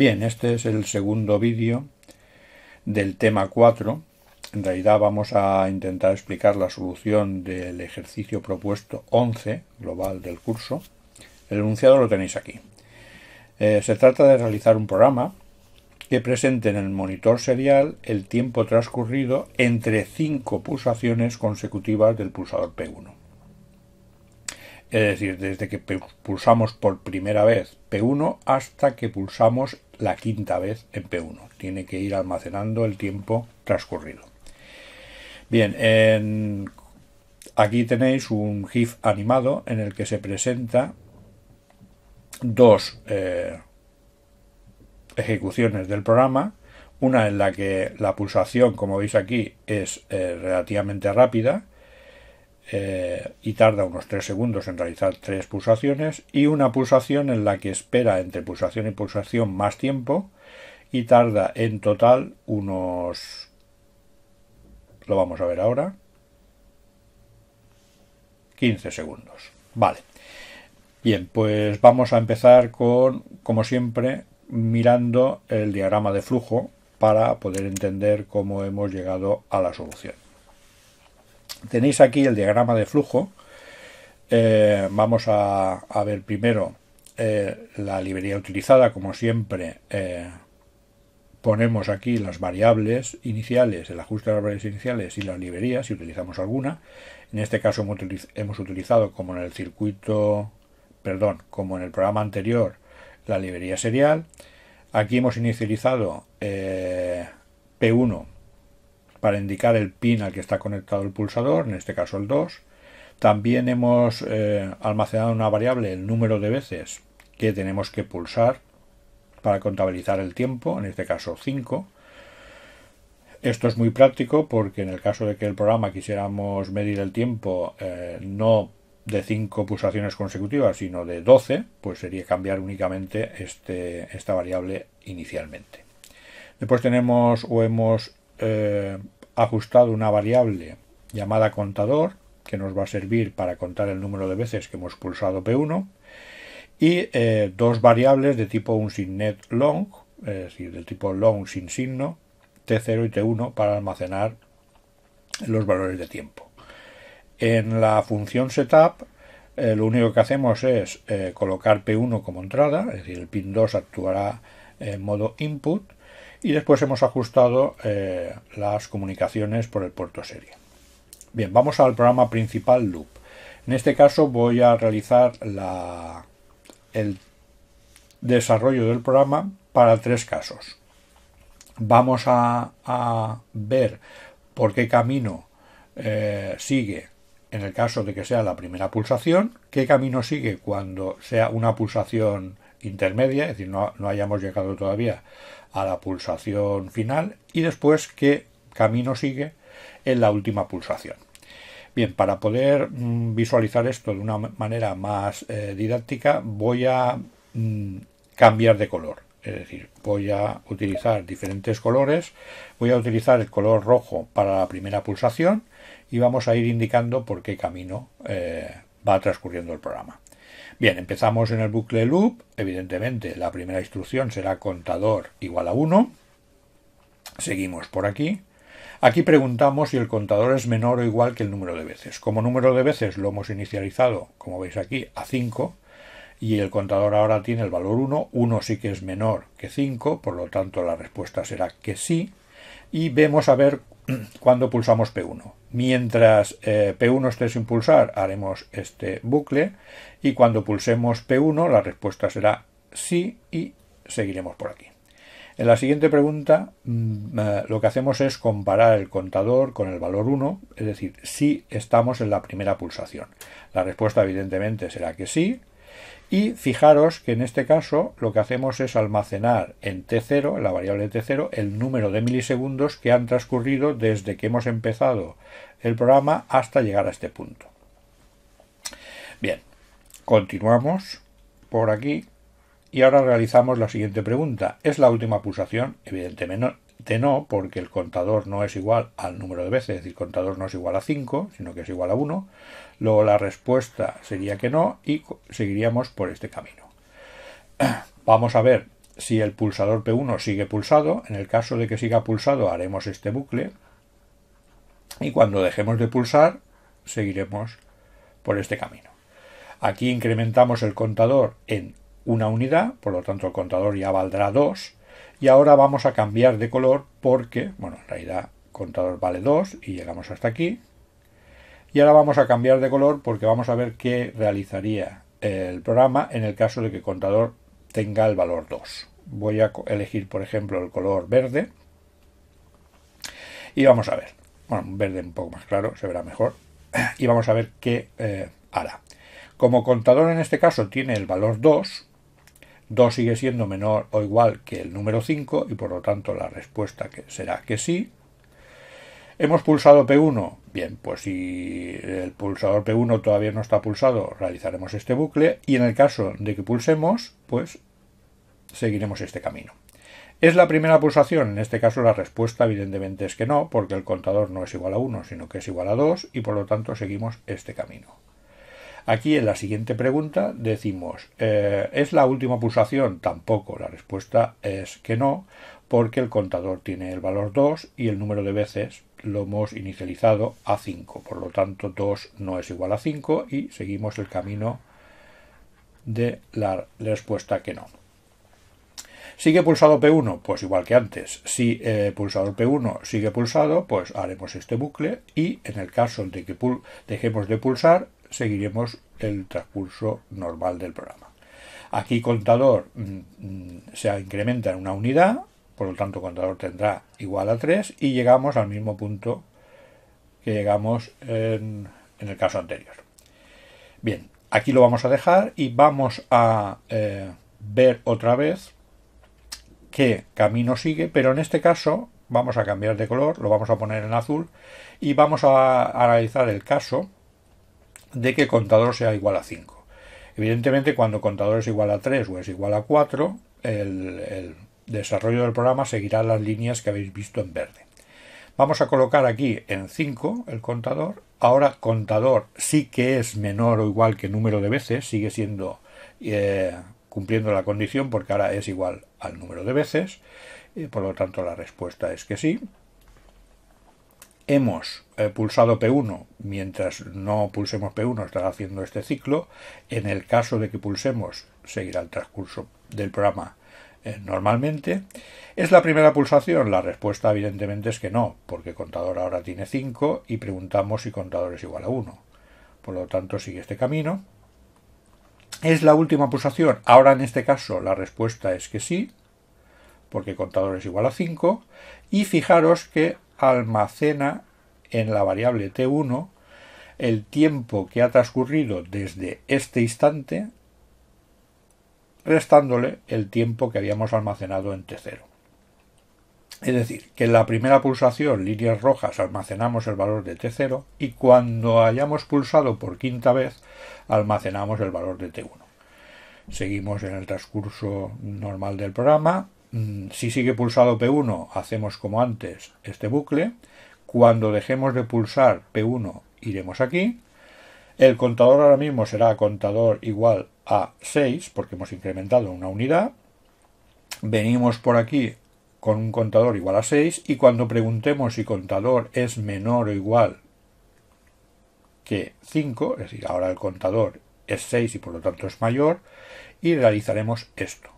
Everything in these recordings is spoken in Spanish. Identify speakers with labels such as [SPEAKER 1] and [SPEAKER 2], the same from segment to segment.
[SPEAKER 1] Bien, este es el segundo vídeo del tema 4. En realidad vamos a intentar explicar la solución del ejercicio propuesto 11 global del curso. El enunciado lo tenéis aquí. Eh, se trata de realizar un programa que presente en el monitor serial el tiempo transcurrido entre 5 pulsaciones consecutivas del pulsador P1. Es decir, desde que pulsamos por primera vez P1 hasta que pulsamos la quinta vez en P1. Tiene que ir almacenando el tiempo transcurrido. Bien, aquí tenéis un GIF animado en el que se presenta dos eh, ejecuciones del programa. Una en la que la pulsación, como veis aquí, es eh, relativamente rápida eh, y tarda unos 3 segundos en realizar tres pulsaciones y una pulsación en la que espera entre pulsación y pulsación más tiempo y tarda en total unos... lo vamos a ver ahora 15 segundos. Vale. Bien, pues vamos a empezar con, como siempre, mirando el diagrama de flujo para poder entender cómo hemos llegado a la solución. Tenéis aquí el diagrama de flujo. Eh, vamos a, ver primero eh, la librería utilizada. Como siempre, eh, ponemos aquí las variables iniciales, el ajuste de las variables iniciales y las librerías, si utilizamos alguna. En este caso hemos utilizado, como en el circuito, perdón, como en el programa anterior, la librería serial. Aquí hemos inicializado P1 para indicar el pin al que está conectado el pulsador, en este caso el 2. También hemos eh, almacenado una variable, el número de veces que tenemos que pulsar para contabilizar el tiempo, en este caso 5. Esto es muy práctico porque en el caso de que el programa quisiéramos medir el tiempo eh, no de 5 pulsaciones consecutivas, sino de 12, pues sería cambiar únicamente este, esta variable inicialmente. Después tenemos o hemos eh, ajustado una variable llamada contador, que nos va a servir para contar el número de veces que hemos pulsado P1, y eh, dos variables de tipo un long, es decir, del tipo long sin signo, T0 y T1 para almacenar los valores de tiempo. En la función setup eh, lo único que hacemos es eh, colocar P1 como entrada, es decir, el pin 2 actuará en modo input y después hemos ajustado eh, las comunicaciones por el puerto serie. Bien, vamos al programa principal loop. En este caso voy a realizar el desarrollo del programa para tres casos. Vamos a, ver por qué camino eh, sigue en el caso de que sea la primera pulsación, qué camino sigue cuando sea una pulsación intermedia, es decir, no, hayamos llegado todavía a la pulsación final y después qué camino sigue en la última pulsación. Bien, para poder mm, visualizar esto de una manera más eh, didáctica voy a mm, cambiar de color. Es decir, voy a utilizar diferentes colores. Voy a utilizar el color rojo para la primera pulsación y vamos a ir indicando por qué camino eh, va transcurriendo el programa. Bien, empezamos en el bucle loop. Evidentemente, la primera instrucción será contador igual a 1. Seguimos por aquí. Aquí preguntamos si el contador es menor o igual que el número de veces. Como número de veces lo hemos inicializado, como veis aquí, a 5 y el contador ahora tiene el valor 1. 1 sí que es menor que 5, por lo tanto la respuesta será que sí. Y vemos a ver cuando pulsamos P1. Mientras eh, P1 esté sin pulsar, haremos este bucle y cuando pulsemos P1 la respuesta será sí y seguiremos por aquí. En la siguiente pregunta mm, eh, lo que hacemos es comparar el contador con el valor 1, es decir, si estamos en la primera pulsación. La respuesta evidentemente será que sí, y fijaros que en este caso lo que hacemos es almacenar en T0, en la variable T0, el número de milisegundos que han transcurrido desde que hemos empezado el programa hasta llegar a este punto. Bien, continuamos por aquí y ahora realizamos la siguiente pregunta. ¿Es la última pulsación? Evidentemente no, de no, porque el contador no es igual al número de veces, es decir, el contador no es igual a 5, sino que es igual a 1. Luego la respuesta sería que no y seguiríamos por este camino. Vamos a ver si el pulsador P1 sigue pulsado. En el caso de que siga pulsado haremos este bucle. Y cuando dejemos de pulsar, seguiremos por este camino. Aquí incrementamos el contador en una unidad, por lo tanto el contador ya valdrá 2 y ahora vamos a cambiar de color porque, bueno, en realidad contador vale 2 y llegamos hasta aquí. Y ahora vamos a cambiar de color porque vamos a ver qué realizaría el programa en el caso de que contador tenga el valor 2. Voy a elegir, por ejemplo, el color verde. Y vamos a ver. Bueno, verde un poco más claro, se verá mejor. Y vamos a ver qué eh, hará. Como contador en este caso tiene el valor 2, 2 sigue siendo menor o igual que el número 5 y por lo tanto la respuesta será que sí. Hemos pulsado P1. Bien, pues si el pulsador P1 todavía no está pulsado, realizaremos este bucle y en el caso de que pulsemos, pues seguiremos este camino. ¿Es la primera pulsación? En este caso la respuesta evidentemente es que no, porque el contador no es igual a 1, sino que es igual a 2 y por lo tanto seguimos este camino. Aquí en la siguiente pregunta decimos, eh, ¿es la última pulsación? Tampoco, la respuesta es que no, porque el contador tiene el valor 2 y el número de veces lo hemos inicializado a 5, por lo tanto 2 no es igual a 5 y seguimos el camino de la respuesta que no. ¿Sigue pulsado P1? Pues igual que antes. Si eh, pulsador P1 sigue pulsado, pues haremos este bucle y en el caso de que dejemos de pulsar, seguiremos el transcurso normal del programa. Aquí contador mm, mm, se incrementa en una unidad, por lo tanto contador tendrá igual a 3 y llegamos al mismo punto que llegamos en, el caso anterior. Bien, aquí lo vamos a dejar y vamos a eh, ver otra vez qué camino sigue, pero en este caso vamos a cambiar de color, lo vamos a poner en azul y vamos a analizar el caso de que contador sea igual a 5. Evidentemente, cuando contador es igual a 3 o es igual a 4, el, desarrollo del programa seguirá las líneas que habéis visto en verde. Vamos a colocar aquí en 5 el contador. Ahora contador sí que es menor o igual que número de veces, sigue siendo eh, cumpliendo la condición porque ahora es igual al número de veces. Eh, por lo tanto, la respuesta es que sí hemos eh, pulsado P1 mientras no pulsemos P1 estará haciendo este ciclo en el caso de que pulsemos seguirá el transcurso del programa eh, normalmente es la primera pulsación la respuesta evidentemente es que no porque contador ahora tiene 5 y preguntamos si contador es igual a 1 por lo tanto sigue este camino es la última pulsación ahora en este caso la respuesta es que sí porque contador es igual a 5 y fijaros que almacena en la variable t1 el tiempo que ha transcurrido desde este instante restándole el tiempo que habíamos almacenado en t0. Es decir, que en la primera pulsación, líneas rojas, almacenamos el valor de T0 y cuando hayamos pulsado por quinta vez, almacenamos el valor de T1. Seguimos en el transcurso normal del programa Mm, si sigue pulsado P1 hacemos como antes este bucle, cuando dejemos de pulsar P1 iremos aquí, el contador ahora mismo será contador igual a 6 porque hemos incrementado una unidad, venimos por aquí con un contador igual a 6 y cuando preguntemos si contador es menor o igual que 5, es decir, ahora el contador es 6 y por lo tanto es mayor, y realizaremos esto.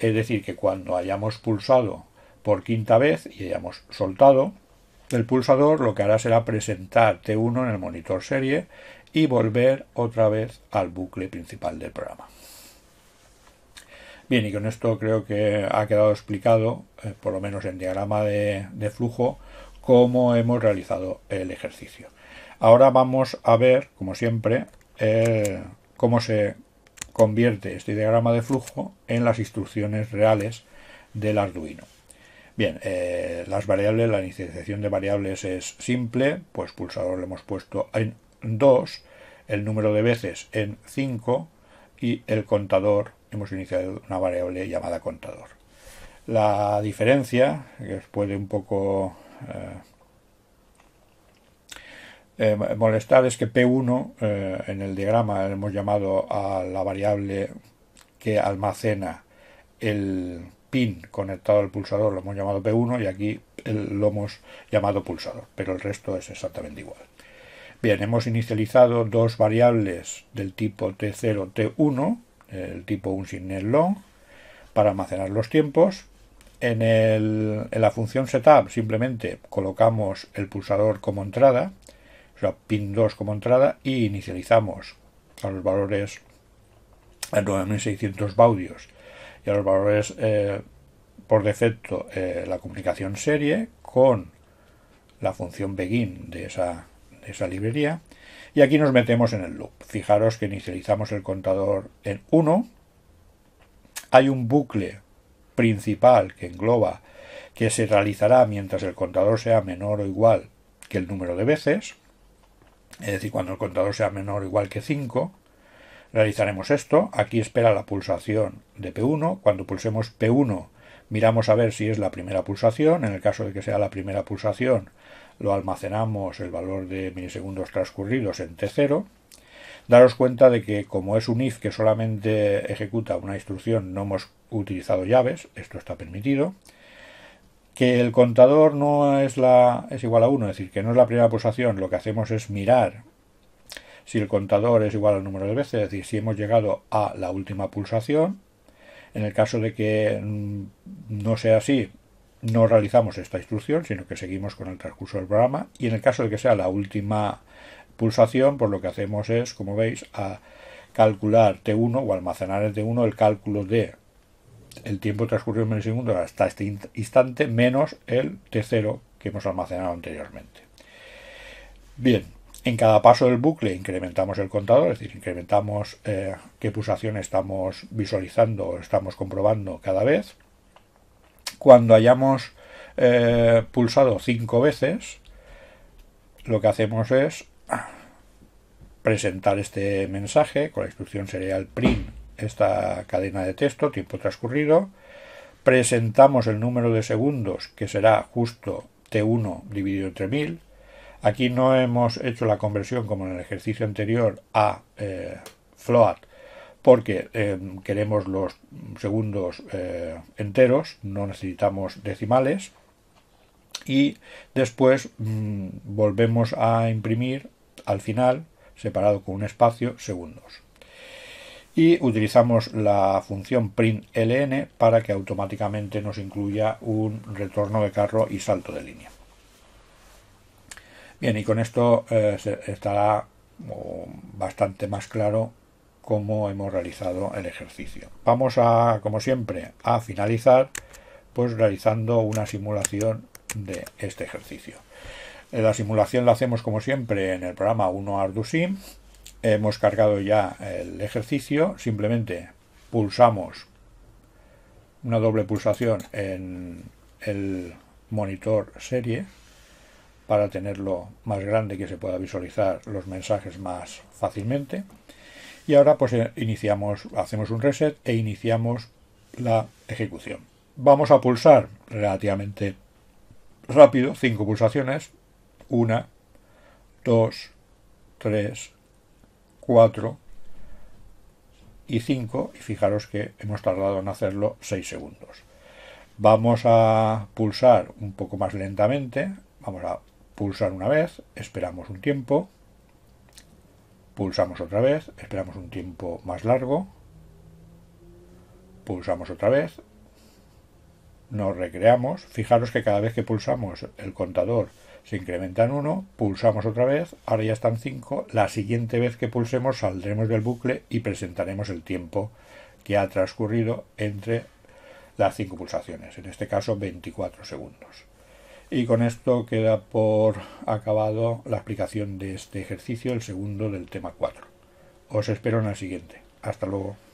[SPEAKER 1] Es decir, que cuando hayamos pulsado por quinta vez y hayamos soltado, el pulsador lo que hará será presentar T1 en el monitor serie y volver otra vez al bucle principal del programa. Bien, y con esto creo que ha quedado explicado, eh, por lo menos en diagrama de, flujo, cómo hemos realizado el ejercicio. Ahora vamos a ver, como siempre, eh, cómo se convierte este diagrama de flujo en las instrucciones reales del Arduino. Bien, eh, las variables, la inicialización de variables es simple, pues pulsador le hemos puesto en 2, el número de veces en 5 y el contador, hemos iniciado una variable llamada contador. La diferencia, que puede un poco eh, eh, molestar es que P1 eh, en el diagrama hemos llamado a la variable que almacena el pin conectado al pulsador lo hemos llamado P1 y aquí lo hemos llamado pulsador, pero el resto es exactamente igual. Bien, hemos inicializado dos variables del tipo T0, T1, el tipo un signal long, para almacenar los tiempos. en la función setup simplemente colocamos el pulsador como entrada o sea, pin 2 como entrada y inicializamos a los valores a 9600 baudios y a los valores eh, por defecto eh, la comunicación serie con la función begin de esa, de esa librería y aquí nos metemos en el loop. Fijaros que inicializamos el contador en 1. Hay un bucle principal que engloba que se realizará mientras el contador sea menor o igual que el número de veces es decir, cuando el contador sea menor o igual que 5, realizaremos esto. Aquí espera la pulsación de P1. Cuando pulsemos P1, miramos a ver si es la primera pulsación. En el caso de que sea la primera pulsación, lo almacenamos el valor de milisegundos transcurridos en T0. Daros cuenta de que como es un if que solamente ejecuta una instrucción, no hemos utilizado llaves, esto está permitido que el contador no es, la, es igual a 1, es decir, que no es la primera pulsación, lo que hacemos es mirar si el contador es igual al número de veces, es decir, si hemos llegado a la última pulsación. En el caso de que mm, no sea así, no realizamos esta instrucción, sino que seguimos con el transcurso del programa. Y en el caso de que sea la última pulsación, pues lo que hacemos es, como veis, a calcular T1 o almacenar en T1 el cálculo de el tiempo transcurrido en milisegundos hasta este instante menos el T0 que hemos almacenado anteriormente. Bien, en cada paso del bucle incrementamos el contador, es decir, incrementamos eh, qué pulsación estamos visualizando o estamos comprobando cada vez. Cuando hayamos eh, pulsado cinco veces, lo que hacemos es presentar este mensaje con la instrucción serial print esta cadena de texto, tiempo transcurrido, presentamos el número de segundos, que será justo T1 dividido entre 1000. Aquí no hemos hecho la conversión como en el ejercicio anterior a eh, float, porque eh, queremos los segundos eh, enteros, no necesitamos decimales. Y después mm, volvemos a imprimir al final, separado con un espacio, segundos y utilizamos la función println para que automáticamente nos incluya un retorno de carro y salto de línea. Bien, y con esto eh, estará bastante más claro cómo hemos realizado el ejercicio. Vamos a, como siempre, a finalizar pues realizando una simulación de este ejercicio. Eh, la simulación la hacemos como siempre en el programa 1 ArduSim Hemos cargado ya el ejercicio, simplemente pulsamos una doble pulsación en el monitor serie para tenerlo más grande que se pueda visualizar los mensajes más fácilmente. Y ahora pues eh, iniciamos, hacemos un reset e iniciamos la ejecución. Vamos a pulsar relativamente rápido, cinco pulsaciones, una, dos, tres. 4 y 5 y fijaros que hemos tardado en hacerlo 6 segundos. Vamos a pulsar un poco más lentamente, vamos a pulsar una vez, esperamos un tiempo, pulsamos otra vez, esperamos un tiempo más largo, pulsamos otra vez, nos recreamos, fijaros que cada vez que pulsamos el contador se incrementan uno, pulsamos otra vez, ahora ya están 5. La siguiente vez que pulsemos saldremos del bucle y presentaremos el tiempo que ha transcurrido entre las cinco pulsaciones, en este caso 24 segundos. Y con esto queda por acabado la aplicación de este ejercicio, el segundo del tema 4. Os espero en el siguiente. Hasta luego.